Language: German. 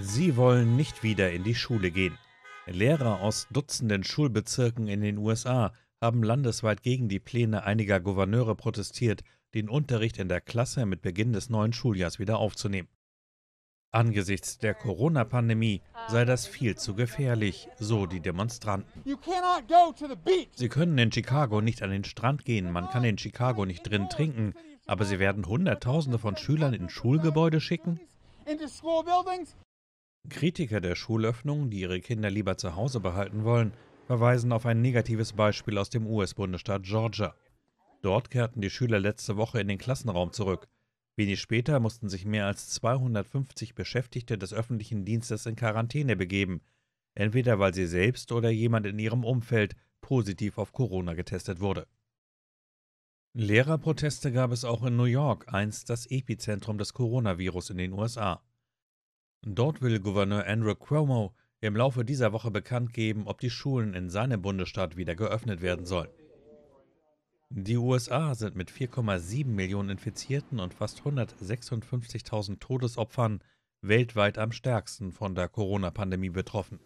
Sie wollen nicht wieder in die Schule gehen. Lehrer aus Dutzenden Schulbezirken in den USA haben landesweit gegen die Pläne einiger Gouverneure protestiert, den Unterricht in der Klasse mit Beginn des neuen Schuljahrs wieder aufzunehmen. Angesichts der Corona-Pandemie sei das viel zu gefährlich, so die Demonstranten. Sie können in Chicago nicht an den Strand gehen, man kann in Chicago nicht drin trinken, aber sie werden Hunderttausende von Schülern in Schulgebäude schicken? Kritiker der Schulöffnung, die ihre Kinder lieber zu Hause behalten wollen, verweisen auf ein negatives Beispiel aus dem US-Bundesstaat Georgia. Dort kehrten die Schüler letzte Woche in den Klassenraum zurück. Wenig später mussten sich mehr als 250 Beschäftigte des öffentlichen Dienstes in Quarantäne begeben, entweder weil sie selbst oder jemand in ihrem Umfeld positiv auf Corona getestet wurde. Lehrerproteste gab es auch in New York, einst das Epizentrum des Coronavirus in den USA. Dort will Gouverneur Andrew Cuomo im Laufe dieser Woche bekannt geben, ob die Schulen in seinem Bundesstaat wieder geöffnet werden sollen. Die USA sind mit 4,7 Millionen Infizierten und fast 156.000 Todesopfern weltweit am stärksten von der Corona-Pandemie betroffen.